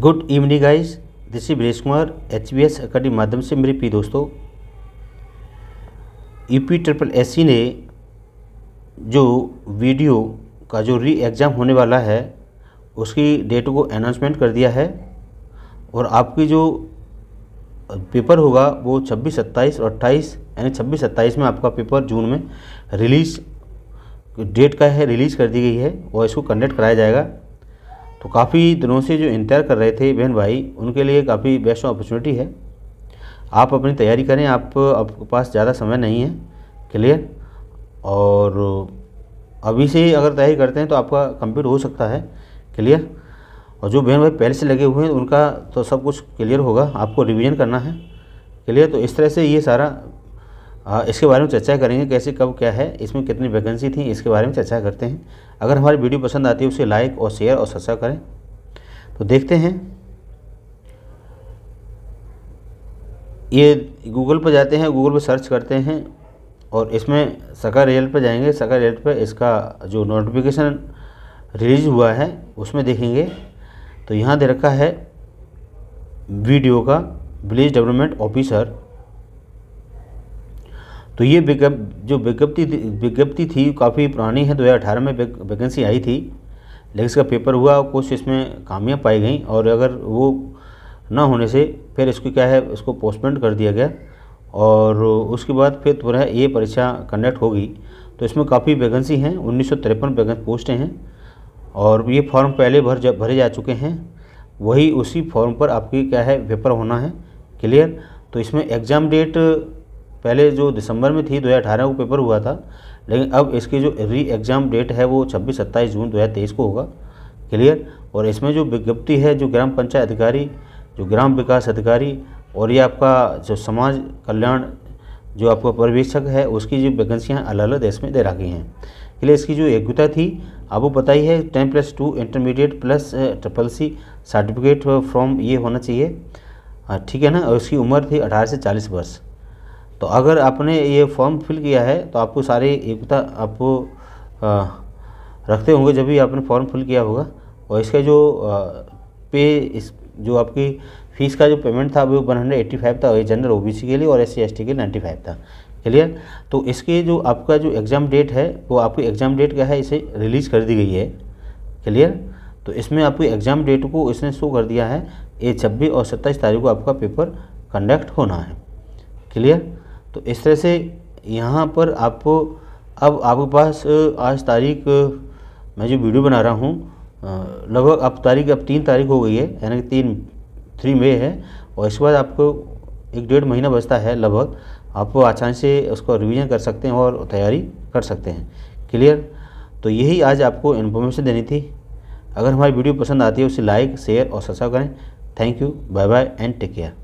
good evening guys this is ब्रेश Kumar H B S academy माध्यम से मेरे प्रिय दोस्तों यूपी ट्रिपल एस ने जो वीडियो का जो री एग्ज़ाम होने वाला है उसकी डेट को अनाउंसमेंट कर दिया है और आपकी जो पेपर होगा वो 26, 27 और 28 यानी 26, 27 में आपका पेपर जून में रिलीज़ डेट का है रिलीज़ कर दी गई है और इसको कंडक्ट कराया जाएगा तो काफ़ी दिनों से जो इंतजार कर रहे थे बहन भाई उनके लिए काफ़ी बेस्ट अपॉर्चुनिटी है आप अपनी तैयारी करें आप आपके पास ज़्यादा समय नहीं है क्लियर और अभी से ही अगर तैयारी करते हैं तो आपका कंप्लीट हो सकता है क्लियर और जो बहन भाई पहले से लगे हुए हैं तो उनका तो सब कुछ क्लियर होगा आपको रिवीजन करना है क्लियर तो इस तरह से ये सारा हाँ, इसके बारे में चर्चा करेंगे कैसे कब क्या है इसमें कितनी वैकेंसी थी इसके बारे में चर्चा करते हैं अगर हमारी वीडियो पसंद आती है उसे लाइक और शेयर और सब्सक्राइब करें तो देखते हैं ये गूगल पर जाते हैं गूगल पर सर्च करते हैं और इसमें सका रेल पर जाएंगे सका रेल पर इसका जो नोटिफिकेशन रिलीज हुआ है उसमें देखेंगे तो यहाँ दे रखा है वीडियो का विलेज डेवलपमेंट ऑफिसर तो ये जो विज्ञप्ति विज्ञप्ति थी काफ़ी पुरानी है 2018 में वैकेंसी आई थी लेकिन इसका पेपर हुआ कुछ इसमें कामयाब पाई गई और अगर वो ना होने से फिर इसको क्या है इसको पोस्टपेंड कर दिया गया और उसके बाद फिर पुनः ये परीक्षा कंडक्ट होगी तो इसमें काफ़ी वैकेंसी हैं उन्नीस सौ तिरपन पोस्टें हैं और ये फॉर्म पहले भर जा भरे जा चुके हैं वही उसी फॉर्म पर आपकी क्या है पेपर होना है क्लियर तो इसमें एग्ज़ाम डेट पहले जो दिसंबर में थी 2018 को पेपर हुआ था लेकिन अब इसकी जो री एग्ज़ाम डेट है वो 26 सत्ताईस जून 2023 को होगा क्लियर और इसमें जो विज्ञप्ति है जो ग्राम पंचायत अधिकारी जो ग्राम विकास अधिकारी और ये आपका जो समाज कल्याण जो आपका पर्यवेक्षक है उसकी जो वैकेंसियाँ अलग अलग देश में दे रखी हैं इसलिए इसकी जो योग्यता थी आपको पता ही है ten plus two intermediate plus triple C certificate from ये होना चाहिए हाँ, ठीक है ना और उसकी उम्र थी अठारह से चालीस वर्ष तो अगर आपने ये फॉर्म फिल किया है तो आपको सारी योग्यता आप रखते होंगे जब भी आपने फॉर्म फिल किया होगा और इसका जो पे इस जो आपकी फीस का जो पेमेंट था वो वन हंड्रेड एट्टी फाइव था और जनरल सी के लिए और एस सी के लिए नाइन्टी फाइव था क्लियर तो इसके जो आपका जो एग्ज़ाम डेट है वो आपकी एग्ज़ाम डेट क्या है इसे रिलीज़ कर दी गई है क्लियर तो इसमें आपकी एग्ज़ाम डेट को इसने शो कर दिया है ये छब्बीस और सत्ताईस तारीख को आपका पेपर कंडक्ट होना है क्लियर तो इस तरह से यहाँ पर आपको अब आपके पास आज तारीख मैं जो वीडियो बना रहा हूँ लगभग अब तारीख अब तीन तारीख हो गई है यानी कि तीन थ्री मई है और इसके बाद आपको एक डेढ़ महीना बचता है लगभग आप आसानी से उसका रिवीजन कर सकते हैं और तैयारी कर सकते हैं क्लियर तो यही आज आपको इन्फॉर्मेशन देनी थी अगर हमारी वीडियो पसंद आती है उसे लाइक शेयर और सब्सक्राइब करें thank you bye bye and take care